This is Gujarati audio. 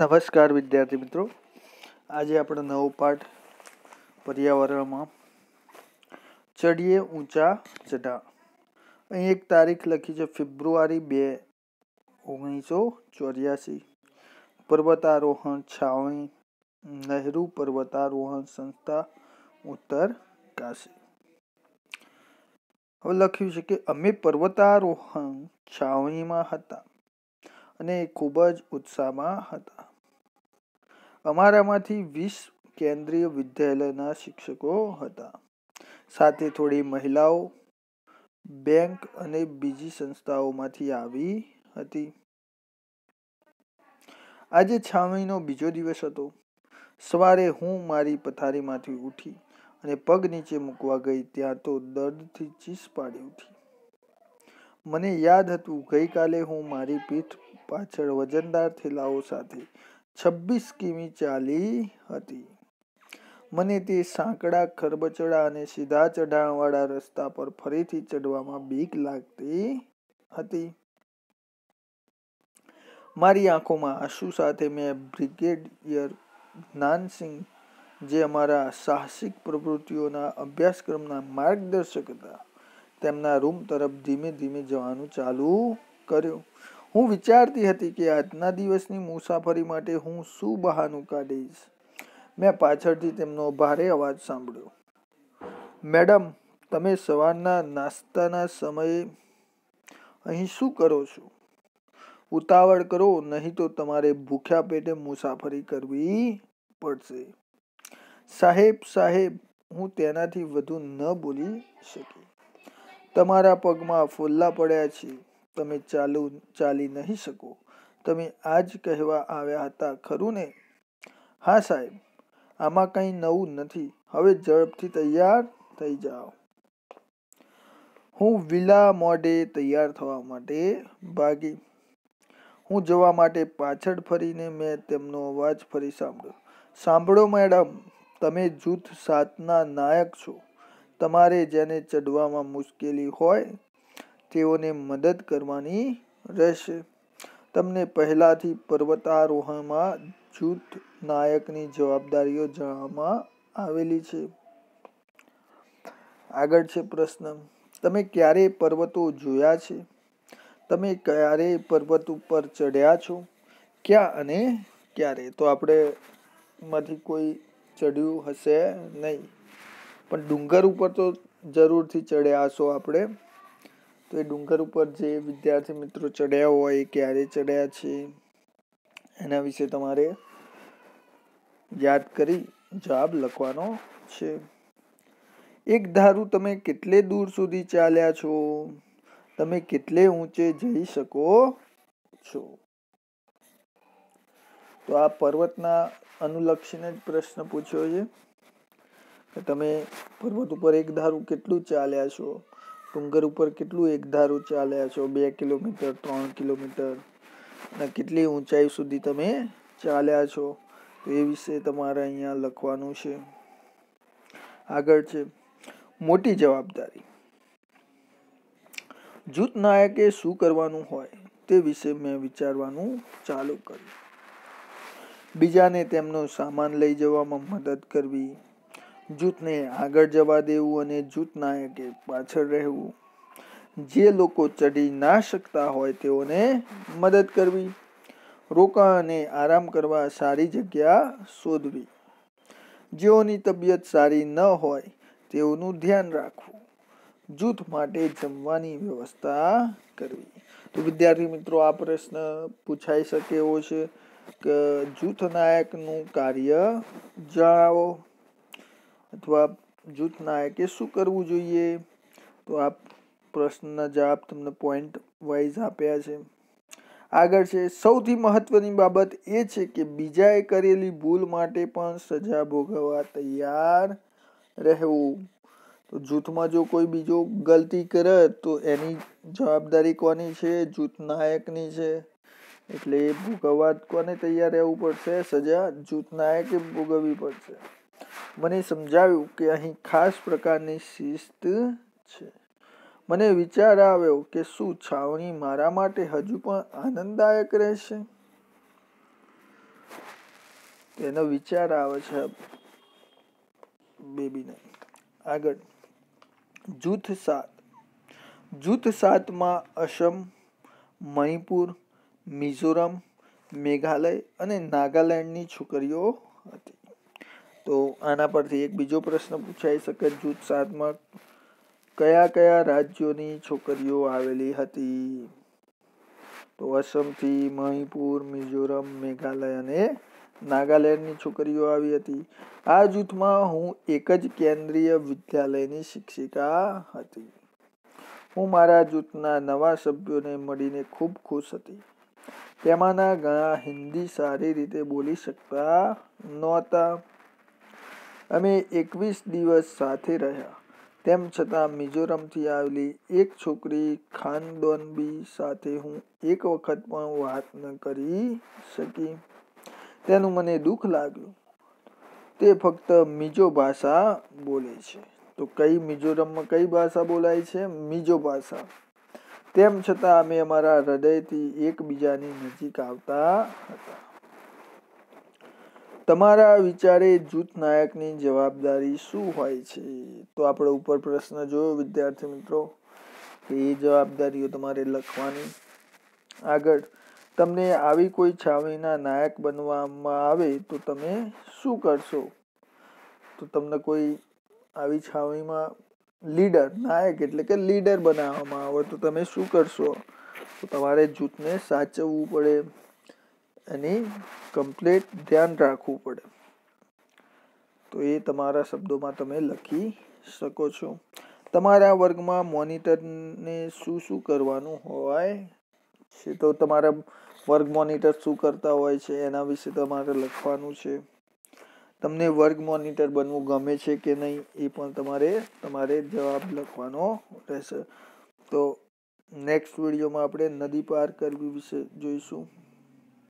નમસ્કાર વિદ્યાર્થી મિત્રો આજે આપણો નવો પાઠ પર્યાવરણમાં ચડીએ ઊંચા ચઢા અહીં એક તારીખ લખી છે ફેબ્રુઆરી બે ઓગણીસો ચોર્યાસી પર્વતારોહણ છાવણી નહેરુ પર્વતારોહણ સંસ્થા ઉત્તર કાશી હવે લખ્યું છે કે અમે પર્વતારોહણ છાવણીમાં હતા અને ખૂબ જ ઉત્સાહમાં હતા અમારામાંથી વીસ કેન્દ્રીય વિદ્યાલયના શિક્ષકો હતા સાથે થોડી મહિલાઓ બેંક અને બીજી સંસ્થાઓમાંથી આવી હતી આજે છાવણીનો બીજો દિવસ હતો સવારે હું મારી પથારીમાંથી ઉઠી અને પગ નીચે મૂકવા ગઈ ત્યાં તો દર્દથી ચીસ પાડી ઉઠી મને યાદ હતું ગઈકાલે હું મારી પીઠ પાછળ વજનદાર થેલાઓ સાથે છવ્વીસ કિમી ચાલી હતી મને તે સાંકડા ખરબચડા અને સીધા ચઢાણવાળા રસ્તા પર ફરીથી ચડવામાં બીક લાગતી હતી મારી આંખોમાં આંસુ સાથે મેં બ્રિગેડિયર જ્ઞાનસિંહ જે અમારા સાહસિક પ્રવૃત્તિઓના અભ્યાસક્રમના માર્ગદર્શક હતા તેમના રૂમ તરફ ધીમે ધીમે જવાનું ચાલુ કર્યું હું વિચારતી હતી કે આજના દિવસની મુસાફરી માટે હું શું બહાનું કાઢીશ મેં પાછળથી તેમનો ભારે અવાજ સાંભળ્યો મેડમ તમે સવારના નાસ્તાના સમયે અહીં શું કરો છો ઉતાવળ કરો નહીં તો તમારે ભૂખ્યા પેટે મુસાફરી કરવી પડશે સાહેબ સાહેબ હું તેનાથી વધુ ન બોલી શકી તમારા પગમાં ફોલ્લા પડ્યા છે તમે ચાલુ ચાલી નહીં શકો તમે આ જ કહેવા આવ્યા હતા ખરું ને હા સાહેબ આમાં કંઈ નવું નથી હવે ઝડપથી તૈયાર થઈ જાઓ હું વિલા મોડે તૈયાર થવા માટે ભાગી હું જવા માટે પાછળ ફરીને મેં તેમનો અવાજ ફરી સાંભળ્યો સાંભળો મેડમ તમે જૂથ સાતના નાયક છો તમારે જેને ચડવામાં મુશ્કેલી હોય તેઓને મદદ કરવાની રહેશે તમને પહેલાથી પર્વતારોહણમાં જૂથ નાયકની જવાબદારીઓ જણાવવામાં આવેલી છે આગળ છે પ્રશ્ન તમે ક્યારે પર્વતો જોયા છે તમે ક્યારે પર્વત ઉપર ચડ્યા છો ક્યાં અને ક્યારે તો આપણે માંથી કોઈ ચડ્યું હશે નહીં પણ ડુંગર ઉપર તો જરૂરથી ચડ્યા હશો આપણે તો એ ડુંગર ઉપર જે વિદ્યાર્થી મિત્રો ચડ્યા હોય એ ક્યારે ચડ્યા છે એના વિશે તમારે યાદ કરી જવાબ લખવાનો છે એક ધારું તમે કેટલે દૂર સુધી ચાલ્યા છો તમે કેટલે ઊંચે જઈ શકો છો તો આ પર્વતના અનુલક્ષીને જ પ્રશ્ન પૂછ્યો છે કે તમે પર્વત ઉપર એક ધારું કેટલું ચાલ્યા છો ડુંગર ઉપર કેટલું એકધારું ચાલ્યા છો બે કિલોમીટર ત્રણ કિલોમીટર અને કેટલી ઊંચાઈ સુધી તમે ચાલ્યા છો તો એ વિશે તમારે અહીંયા લખવાનું છે આગળ છે મોટી જવાબદારી જૂથ નાયકે શું કરવાનું હોય તે વિશે મેં વિચારવાનું ચાલુ કર્યું બીજાને તેમનો સામાન લઈ જવામાં મદદ કરવી જૂથને આગળ જવા દેવું અને જૂથ નાયકે પાછળ રહેવું જે લોકો ચડી ના શકતા હોય તેઓને મદદ કરવી રોકાણ અને આરામ કરવા સારી જગ્યા શોધવી જેઓની તબિયત સારી ન હોય તેઓનું ધ્યાન રાખવું જૂથ માટે જમવાની વ્યવસ્થા કરવી તો વિદ્યાર્થી મિત્રો આ પ્રશ્ન પૂછાઈ શકે એવો છે કે જૂથ નાયકનું કાર્ય જણાવો અથવા જૂથ નાયકે શું કરવું જોઈએ તો આ પ્રશ્નના જવાબ તમને પોઈન્ટ વાઇઝ આપ્યા છે આગળ છે સૌથી મહત્વની બાબત એ છે કે બીજાએ કરેલી ભૂલ માટે પણ સજા ભોગવવા તૈયાર રહેવું તો જૂથમાં જો કોઈ બીજો ગલતી કરે તો એની જવાબદારી કોની છે જૂથ નાયકની છે એટલે એ ભોગવવા કોને તૈયાર રહેવું પડશે સજા જૂથ નાયકે ભોગવવી પડશે મને સમજાવ્યું કે અહીં ખાસ પ્રકારની શિસ્ત છે મને વિચાર આવ્યો કે શું છાવણી મારા માટે હજુ પણ આનંદદાયક રહેશે તેનો વિચાર આવે છે બેબીને આગળ જૂથ સાત જૂથ સાતમાં અસમ મણિપુર મિઝોરમ મેઘાલય અને નાગાલેન્ડની છોકરીઓ હતી તો આના પરથી એક બીજો પ્રશ્ન પૂછાઈ શકે જૂથ સાતમાં કયા કયા રાજ્યોની છોકરીઓ આવેલી હતી તો અસમથી મણિપુર મિઝોરમ મેઘાલય અને નાગાલેન્ડની છોકરીઓ આવી હતી આ જૂથમાં હું એક જ કેન્દ્રીય વિદ્યાલયની શિક્ષિકા હતી હું મારા જૂથના નવા સભ્યોને મળીને ખૂબ ખુશ હતી તેમાંના ઘણા હિન્દી સારી રીતે બોલી શકતા નહોતા અમે એકવીસ દિવસ સાથે રહ્યા તેમ છતાં મિઝોરમથી આવેલી એક છોકરી ખાનદોનબી સાથે હું એક વખત પણ વાત ન કરી શકી તેનું મને દુઃખ લાગ્યું તે ફક્ત મિઝો ભાષા બોલે છે તો કઈ મિઝોરમમાં કઈ ભાષા બોલાય છે મિઝો ભાષા તેમ છતાં અમે અમારા હૃદયથી એકબીજાની નજીક આવતા હતા તમારા વિચારે જૂથ નાયકની જવાબદારી શું હોય છે તો આપણે ઉપર પ્રશ્ન જોયો વિદ્યાર્થી મિત્રો કે એ જવાબદારીઓ તમારે લખવાની આગળ તમને આવી કોઈ છાવણીના નાયક બનવામાં આવે તો તમે શું કરશો તો તમને કોઈ આવી છાવણીમાં લીડર નાયક એટલે કે લીડર બનાવવામાં આવે તો તમે શું કરશો તો તમારે જૂથને સાચવવું પડે એની કમ્પ્લેટ ધ્યાન રાખવું પડે તો એ તમારા શબ્દોમાં તમે લખી શકો છો તમારા વર્ગમાં મોનિટરને શું શું કરવાનું હોય છે તો તમારા વર્ગ મોનિટર શું કરતા હોય છે એના વિશે તમારે લખવાનું છે તમને વર્ગ મોનિટર બનવું ગમે છે કે નહીં એ પણ તમારે તમારે જવાબ લખવાનો રહેશે તો નેક્સ્ટ વિડીયોમાં આપણે નદી પાર કરવી વિશે જોઈશું